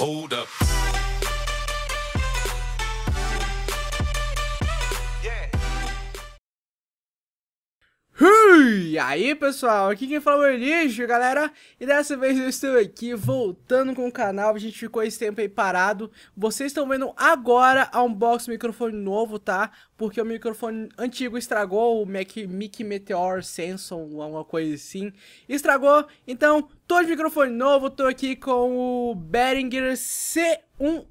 Hold up. E aí pessoal, aqui quem fala é o Elígio, galera E dessa vez eu estou aqui voltando com o canal A gente ficou esse tempo aí parado Vocês estão vendo agora a unboxing do microfone novo, tá? Porque o microfone antigo estragou O Mac, Mic Meteor Sensor, alguma coisa assim Estragou, então tô de microfone novo Tô aqui com o Behringer C1U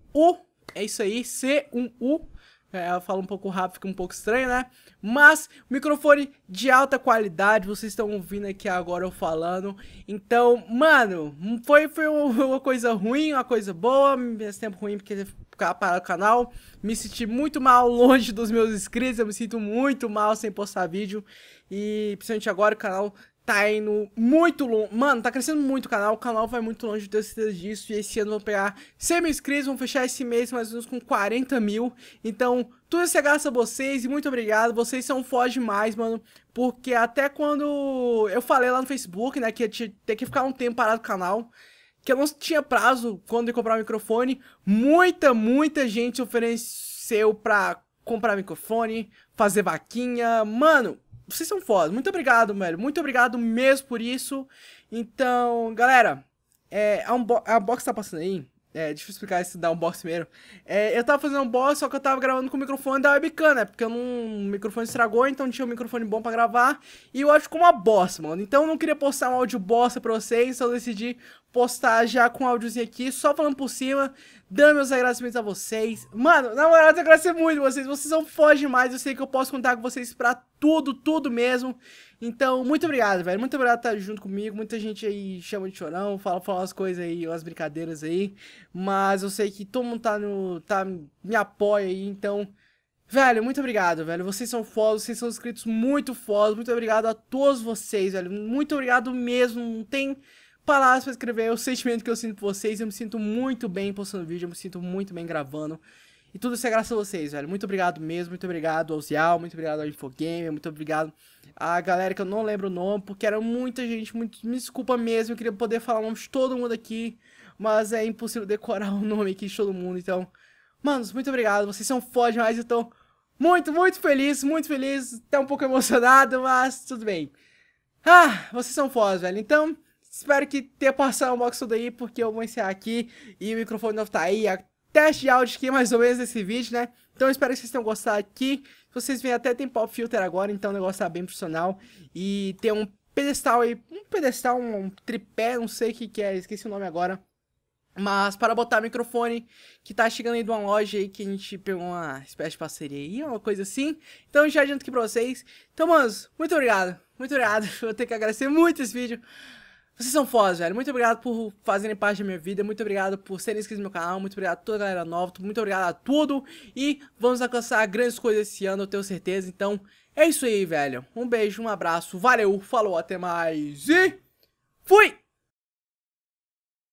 É isso aí, C1U é, ela fala um pouco rápido, fica um pouco estranho, né? Mas, microfone de alta qualidade, vocês estão ouvindo aqui agora eu falando. Então, mano, foi, foi uma coisa ruim, uma coisa boa, mesmo tempo ruim porque para o canal. Me senti muito mal longe dos meus inscritos, eu me sinto muito mal sem postar vídeo. E principalmente agora o canal tá indo muito longe. Mano, tá crescendo muito o canal. O canal vai muito longe, eu tenho certeza disso. E esse ano vão pegar 100 mil inscritos. Vão fechar esse mês mais ou menos com 40 mil. Então, tudo isso é graças a vocês. E muito obrigado. Vocês são foda demais, mano. Porque até quando eu falei lá no Facebook, né, que ia ter que ficar um tempo parado o canal. Que eu não tinha prazo quando eu comprar o microfone. Muita, muita gente ofereceu pra comprar microfone, fazer vaquinha. Mano, vocês são foda. Muito obrigado, velho. Muito obrigado mesmo por isso. Então, galera, é, a, a box tá passando aí. É difícil explicar esse da unboxing primeiro. É, eu tava fazendo um boss, só que eu tava gravando com o microfone da webcam, né? Porque eu não, o microfone estragou, então não tinha um microfone bom pra gravar. E eu acho com uma bosta, mano. Então eu não queria postar um áudio bosta pra vocês, então eu decidi postar já com um áudiozinho aqui, só falando por cima Dando meus agradecimentos a vocês. Mano, na moral, eu te agradecer muito vocês. Vocês são foda demais. Eu sei que eu posso contar com vocês pra tudo, tudo mesmo. Então, muito obrigado, velho. Muito obrigado por estar junto comigo. Muita gente aí chama de chorão, fala, fala umas coisas aí, umas brincadeiras aí. Mas eu sei que todo mundo tá no. tá. me apoia aí, então. Velho, muito obrigado, velho. Vocês são fodas, vocês são inscritos muito fodas. Muito obrigado a todos vocês, velho. Muito obrigado mesmo. Não tem palavras para escrever é o sentimento que eu sinto por vocês. Eu me sinto muito bem postando vídeo, eu me sinto muito bem gravando. E tudo isso é graças a vocês, velho. Muito obrigado mesmo, muito obrigado ao Zial, muito obrigado ao Infogame muito obrigado à galera que eu não lembro o nome, porque era muita gente, muito... me desculpa mesmo, eu queria poder falar o nome de todo mundo aqui, mas é impossível decorar o nome aqui de todo mundo, então... Manos, muito obrigado, vocês são foda demais, eu tô muito, muito feliz, muito feliz, até um pouco emocionado, mas tudo bem. Ah, vocês são fodas, velho, então... Espero que tenha passado o Moxo daí, porque eu vou encerrar aqui e o microfone novo tá aí. A teste de áudio aqui, mais ou menos, desse vídeo, né? Então espero que vocês tenham gostado aqui. Vocês veem até tem pop filter agora, então o negócio tá bem profissional. E tem um pedestal aí, um pedestal, um, tripé, não sei o que que é, esqueci o nome agora. Mas para botar microfone que tá chegando aí de uma loja aí que a gente pegou uma espécie de parceria aí, uma coisa assim. Então já adianto aqui pra vocês. Então, manos, muito obrigado. Muito obrigado. Vou ter que agradecer muito esse vídeo. Vocês são fodas, velho. Muito obrigado por fazerem parte da minha vida. Muito obrigado por serem inscritos no meu canal. Muito obrigado a toda a galera nova. Muito obrigado a tudo. E vamos alcançar grandes coisas esse ano, eu tenho certeza. Então, é isso aí, velho. Um beijo, um abraço. Valeu, falou, até mais e... Fui!